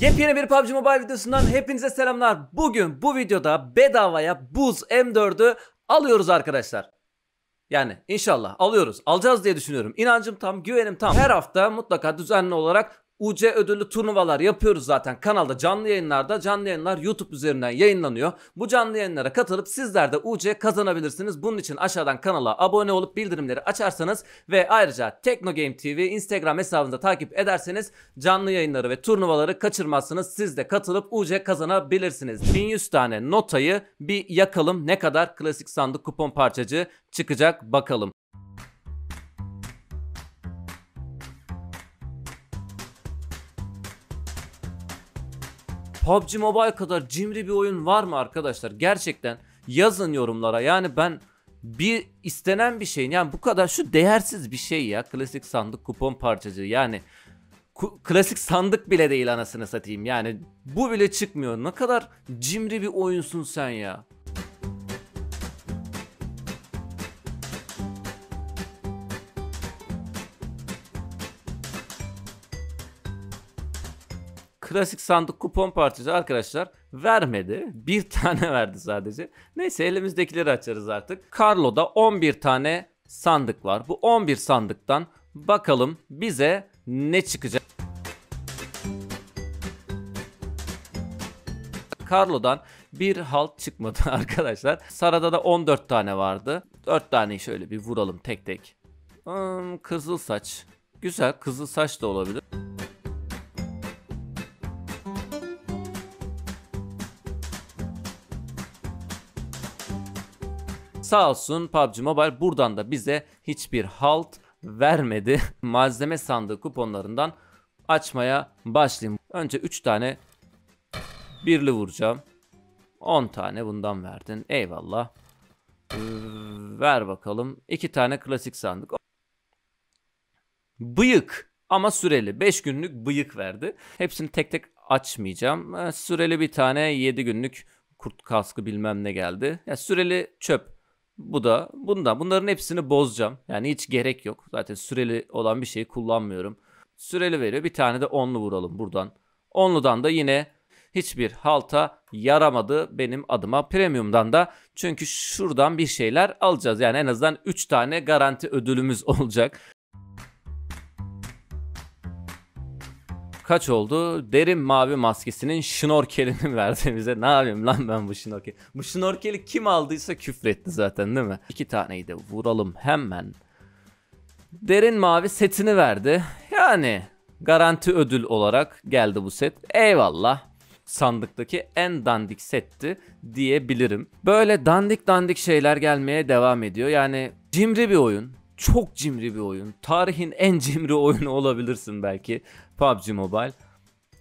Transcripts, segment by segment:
Yepyeni bir PUBG Mobile videosundan hepinize selamlar. Bugün bu videoda bedavaya Buz M4'ü alıyoruz arkadaşlar. Yani inşallah alıyoruz. Alacağız diye düşünüyorum. İnancım tam, güvenim tam. Her hafta mutlaka düzenli olarak UC ödüllü turnuvalar yapıyoruz zaten kanalda canlı yayınlarda. Canlı yayınlar YouTube üzerinden yayınlanıyor. Bu canlı yayınlara katılıp sizler de UC kazanabilirsiniz. Bunun için aşağıdan kanala abone olup bildirimleri açarsanız ve ayrıca Teknogame TV Instagram hesabında takip ederseniz canlı yayınları ve turnuvaları kaçırmazsınız. Siz de katılıp UC kazanabilirsiniz. 1100 tane notayı bir yakalım. Ne kadar klasik sandık kupon parçacı çıkacak bakalım. PUBG Mobile kadar cimri bir oyun var mı arkadaşlar? Gerçekten yazın yorumlara. Yani ben bir istenen bir şeyin yani bu kadar şu değersiz bir şey ya. Klasik sandık kupon parçacığı yani klasik sandık bile değil anasını satayım. Yani bu bile çıkmıyor. Ne kadar cimri bir oyunsun sen ya. Klasik sandık kupon parçacı arkadaşlar vermedi. Bir tane verdi sadece. Neyse elimizdekileri açarız artık. Carlo'da 11 tane sandık var. Bu 11 sandıktan bakalım bize ne çıkacak. Carlo'dan bir halt çıkmadı arkadaşlar. Sarada da 14 tane vardı. 4 taneyi şöyle bir vuralım tek tek. Hmm, kızıl saç. Güzel kızıl saç da olabilir. Sağ olsun PUBG Mobile buradan da bize hiçbir halt vermedi. Malzeme sandığı kuponlarından açmaya başlayayım. Önce 3 tane birli vuracağım. 10 tane bundan verdin. Eyvallah. ver bakalım. 2 tane klasik sandık. Bıyık ama süreli. 5 günlük bıyık verdi. Hepsini tek tek açmayacağım. Ee, süreli bir tane 7 günlük kurt kaskı bilmem ne geldi. Ya süreli çöp. Bu da bundan. Bunların hepsini bozacağım. Yani hiç gerek yok. Zaten süreli olan bir şeyi kullanmıyorum. Süreli veriyor. Bir tane de onlu vuralım buradan. Onludan da yine hiçbir halta yaramadı benim adıma premiumdan da. Çünkü şuradan bir şeyler alacağız. Yani en azından 3 tane garanti ödülümüz olacak. kaç oldu? Derin mavi maskesinin şnorkelini verdi bize. Ne yapayım lan ben bu şnorkeli? Bu şnorkeli kim aldıysa küfretti zaten değil mi? İki taneyi de vuralım hemen. Derin mavi setini verdi. Yani garanti ödül olarak geldi bu set. Eyvallah sandıktaki en dandik setti diyebilirim. Böyle dandik dandik şeyler gelmeye devam ediyor. Yani cimri bir oyun çok cimri bir oyun. Tarihin en cimri oyunu olabilirsin belki PUBG Mobile.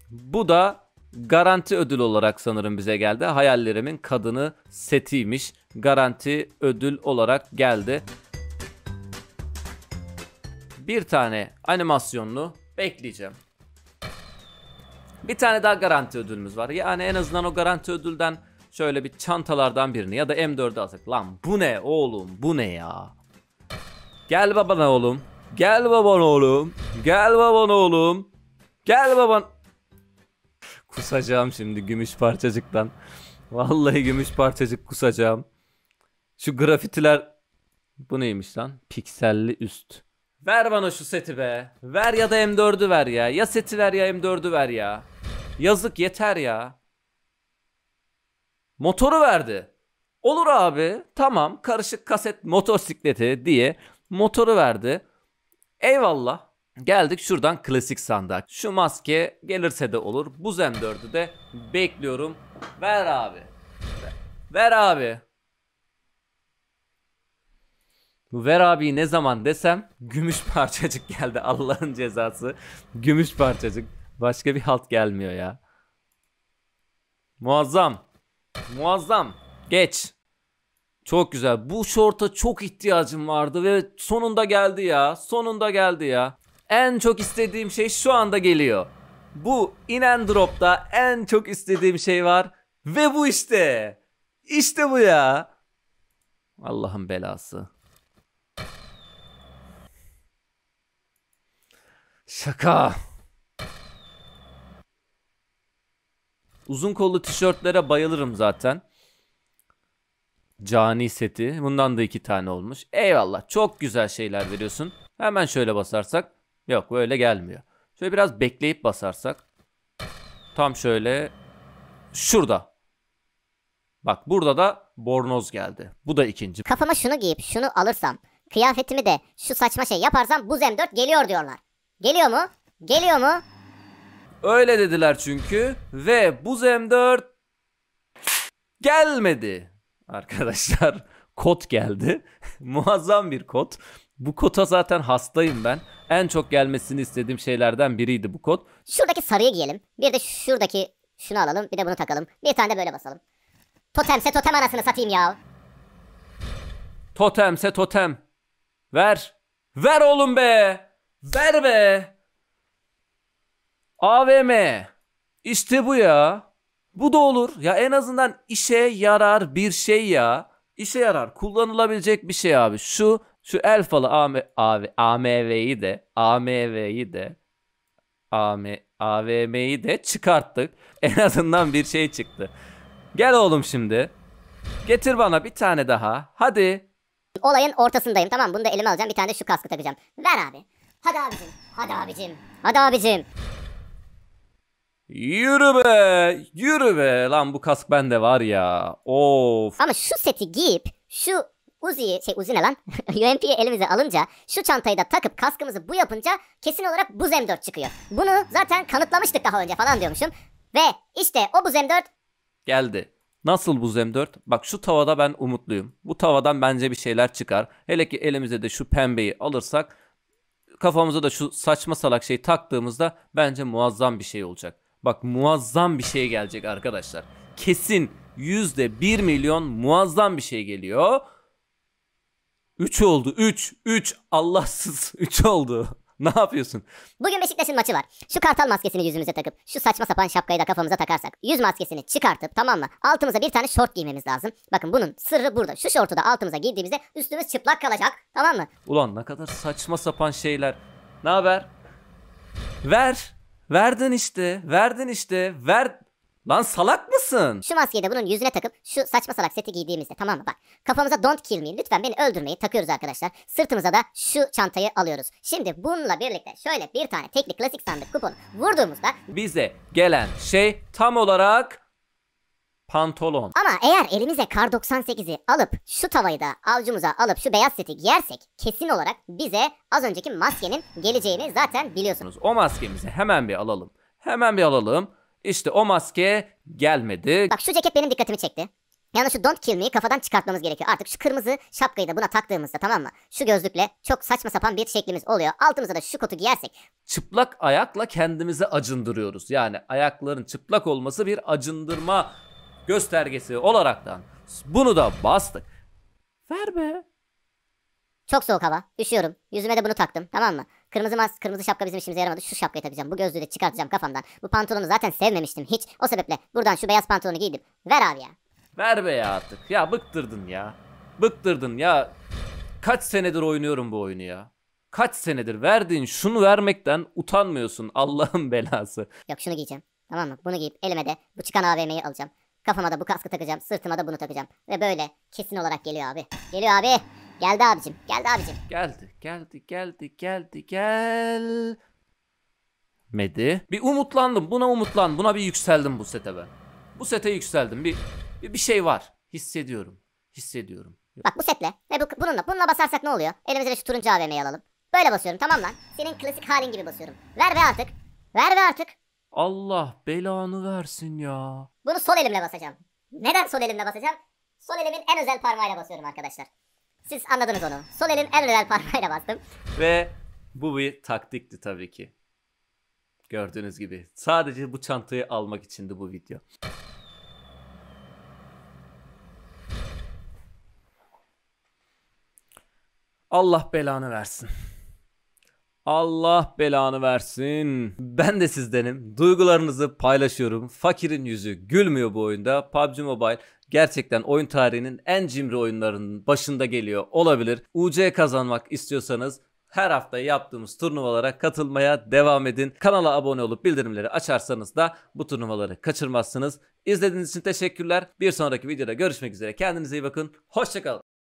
Bu da garanti ödül olarak sanırım bize geldi. Hayallerimin kadını setiymiş. Garanti ödül olarak geldi. Bir tane animasyonlu bekleyeceğim. Bir tane daha garanti ödülümüz var. Yani en azından o garanti ödülden şöyle bir çantalardan birini ya da M4'ü alsak. Lan bu ne oğlum bu ne ya? Gel babana oğlum. Gel babana oğlum. Gel babana oğlum. Gel baban. Kusacağım şimdi gümüş parçacıktan. Vallahi gümüş parçacık kusacağım. Şu grafitiler bu neymiş lan? Pikselli üst. Ver bana şu seti be. Ver ya da M4'ü ver ya. Ya seti ver ya M4'ü ver ya. Yazık yeter ya. Motoru verdi. Olur abi. Tamam. Karışık kaset motosikleti diye Motoru verdi. Eyvallah. Geldik şuradan klasik sandık. Şu maske gelirse de olur. Bu M4'ü de bekliyorum. Ver abi. Ver abi. Bu Ver abi ne zaman desem gümüş parçacık geldi. Allah'ın cezası. Gümüş parçacık. Başka bir halt gelmiyor ya. Muazzam. Muazzam. Geç. Çok güzel. Bu şorta çok ihtiyacım vardı ve sonunda geldi ya. Sonunda geldi ya. En çok istediğim şey şu anda geliyor. Bu inen dropta en çok istediğim şey var. Ve bu işte. İşte bu ya. Allah'ın belası. Şaka. Uzun kollu tişörtlere bayılırım zaten. Cani seti. Bundan da iki tane olmuş. Eyvallah. Çok güzel şeyler veriyorsun. Hemen şöyle basarsak. Yok böyle gelmiyor. Şöyle biraz bekleyip basarsak. Tam şöyle. Şurada. Bak burada da bornoz geldi. Bu da ikinci. Kafama şunu giyip şunu alırsam. Kıyafetimi de şu saçma şey yaparsam buz M4 geliyor diyorlar. Geliyor mu? Geliyor mu? Öyle dediler çünkü. Ve buz M4 gelmedi arkadaşlar kot geldi. Muazzam bir kot. Bu kota zaten hastayım ben. En çok gelmesini istediğim şeylerden biriydi bu kot. Şuradaki sarıyı giyelim. Bir de şuradaki şunu alalım. Bir de bunu takalım. Bir tane de böyle basalım. Totemse totem anasını satayım ya. Totemse totem. Ver. Ver oğlum be. Ver be. AVM. İşte bu ya. Bu da olur. Ya en azından işe yarar bir şey ya. İşe yarar. Kullanılabilecek bir şey abi. Şu şu el falı AM, AV, AMV'yi de AMV'yi de AM, AVM'yi de çıkarttık. En azından bir şey çıktı. Gel oğlum şimdi. Getir bana bir tane daha. Hadi. Olayın ortasındayım tamam bunu da elime alacağım bir tane de şu kaskı takacağım. Ver abi. Hadi abicim. Hadi abicim. Hadi abicim. Yürü be, yürü be. Lan bu kask bende var ya. Of. Ama şu seti giyip şu Uzi'yi, şey Uzi ne lan? UMP'yi elimize alınca, şu çantayı da takıp kaskımızı bu yapınca kesin olarak buz M4 çıkıyor. Bunu zaten kanıtlamıştık daha önce falan diyormuşum. Ve işte o buz M4 geldi. Nasıl buz M4? Bak şu tavada ben umutluyum. Bu tavadan bence bir şeyler çıkar. Hele ki elimize de şu pembeyi alırsak kafamıza da şu saçma salak şey taktığımızda bence muazzam bir şey olacak. Bak muazzam bir şey gelecek arkadaşlar. Kesin yüzde bir milyon muazzam bir şey geliyor. Üç oldu. Üç. Üç. Allahsız. Üç oldu. Ne yapıyorsun? Bugün Beşiktaş'ın maçı var. Şu kartal maskesini yüzümüze takıp şu saçma sapan şapkayı da kafamıza takarsak yüz maskesini çıkartıp tamam mı? Altımıza bir tane şort giymemiz lazım. Bakın bunun sırrı burada. Şu şortu da altımıza giydiğimizde üstümüz çıplak kalacak. Tamam mı? Ulan ne kadar saçma sapan şeyler. Ne haber? Ver. Verdin işte, verdin işte, ver... Lan salak mısın? Şu maskeyi de bunun yüzüne takıp şu saçma salak seti giydiğimizde tamam mı bak. Kafamıza don't kill me lütfen beni öldürmeyi takıyoruz arkadaşlar. Sırtımıza da şu çantayı alıyoruz. Şimdi bununla birlikte şöyle bir tane tekli klasik sandık kuponu vurduğumuzda... Bize gelen şey tam olarak pantolon. Ama eğer elimize kar 98'i alıp şu tavayı da avcumuza alıp şu beyaz seti yersek kesin olarak bize az önceki maskenin geleceğini zaten biliyorsunuz. O maskemizi hemen bir alalım. Hemen bir alalım. İşte o maske gelmedi. Bak şu ceket benim dikkatimi çekti. Yani şu don't kill me'yi kafadan çıkartmamız gerekiyor. Artık şu kırmızı şapkayı da buna taktığımızda tamam mı? Şu gözlükle çok saçma sapan bir şeklimiz oluyor. Altımıza da şu kotu giyersek. Çıplak ayakla kendimizi acındırıyoruz. Yani ayakların çıplak olması bir acındırma göstergesi olaraktan bunu da bastık. Ver be. Çok soğuk hava. Üşüyorum. Yüzüme de bunu taktım. Tamam mı? Kırmızı mas, kırmızı şapka bizim işimize yaramadı. Şu şapkayı takacağım. Bu gözlüğü de çıkartacağım kafamdan. Bu pantolonu zaten sevmemiştim hiç. O sebeple buradan şu beyaz pantolonu giydim. Ver abi ya. Ver be ya artık. Ya bıktırdın ya. Bıktırdın ya. Kaç senedir oynuyorum bu oyunu ya. Kaç senedir verdiğin şunu vermekten utanmıyorsun Allah'ın belası. Yok şunu giyeceğim. Tamam mı? Bunu giyip elime de bu çıkan AVM'yi alacağım. Kafama da bu kaskı takacağım. Sırtıma da bunu takacağım. Ve böyle kesin olarak geliyor abi. Geliyor abi. Geldi abicim. Geldi abicim. Geldi. Geldi. Geldi. Geldi. Gel. Medi. Bir umutlandım. Buna umutlandım. Buna bir yükseldim bu sete ben. Bu sete yükseldim. Bir bir, bir şey var. Hissediyorum. Hissediyorum. Bak bu setle ve bu, bununla bununla basarsak ne oluyor? Elimize de şu turuncu AVM'yi alalım. Böyle basıyorum tamam lan. Senin klasik halin gibi basıyorum. Ver ve artık. Ver ve artık. Allah belanı versin ya. Bunu sol elimle basacağım. Neden sol elimle basacağım? Sol elimin en özel parmağıyla basıyorum arkadaşlar. Siz anladınız onu. Sol elin en özel parmağıyla bastım. Ve bu bir taktikti tabii ki. Gördüğünüz gibi. Sadece bu çantayı almak içindi bu video. Allah belanı versin. Allah belanı versin. Ben de sizdenim. Duygularınızı paylaşıyorum. Fakirin yüzü gülmüyor bu oyunda. PUBG Mobile gerçekten oyun tarihinin en cimri oyunlarının başında geliyor olabilir. UC kazanmak istiyorsanız her hafta yaptığımız turnuvalara katılmaya devam edin. Kanala abone olup bildirimleri açarsanız da bu turnuvaları kaçırmazsınız. İzlediğiniz için teşekkürler. Bir sonraki videoda görüşmek üzere. Kendinize iyi bakın. Hoşçakalın.